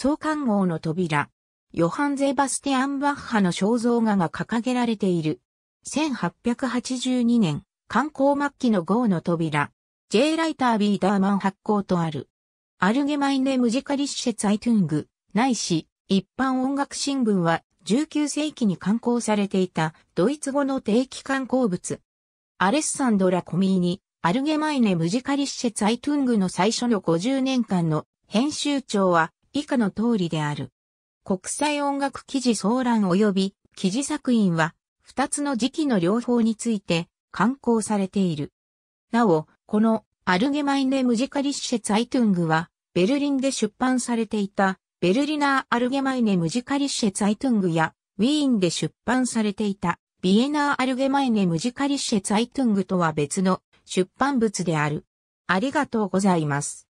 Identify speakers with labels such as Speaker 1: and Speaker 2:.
Speaker 1: 創刊号の扉、ヨハン・ゼバステアン・バッハの肖像画が掲げられている。1882年、観光末期の号の扉、J ライター・ビーダーマン発行とある。アルゲマイネ・ムジカリッシェツ・アイトゥング、ないし、一般音楽新聞は19世紀に刊行されていたドイツ語の定期刊行物。アレッサンドラ・コミーニ、アルゲマイネ・ムジカリッシェツ・アイトゥングの最初の50年間の編集長は以下の通りである。国際音楽記事総覧及び記事作品は、二つの時期の両方について、刊行されている。なお、この、アルゲマイネ・ムジカリッシェツ・アイトゥングは、ベルリンで出版されていた、ベルリナー・アルゲマイネ・ムジカリッシェツ・アイトゥングや、ウィーンで出版されていた、ビエナー・アルゲマイネ・ムジカリッシェツ・アイトゥングとは別の出版物である。ありがとうございます。